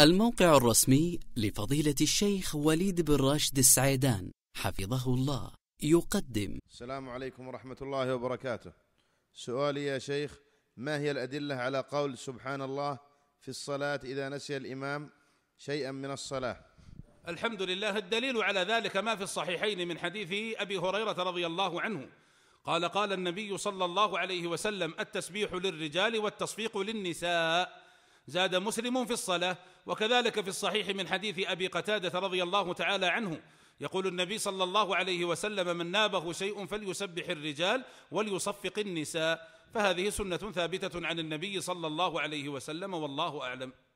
الموقع الرسمي لفضيلة الشيخ وليد بن راشد السعيدان حفظه الله يقدم السلام عليكم ورحمة الله وبركاته سؤالي يا شيخ ما هي الأدلة على قول سبحان الله في الصلاة إذا نسي الإمام شيئا من الصلاة الحمد لله الدليل على ذلك ما في الصحيحين من حديث أبي هريرة رضي الله عنه قال قال النبي صلى الله عليه وسلم التسبيح للرجال والتصفيق للنساء زاد مسلم في الصلاه وكذلك في الصحيح من حديث ابي قتاده رضي الله تعالى عنه يقول النبي صلى الله عليه وسلم من نابه شيء فليسبح الرجال وليصفق النساء فهذه سنه ثابته عن النبي صلى الله عليه وسلم والله اعلم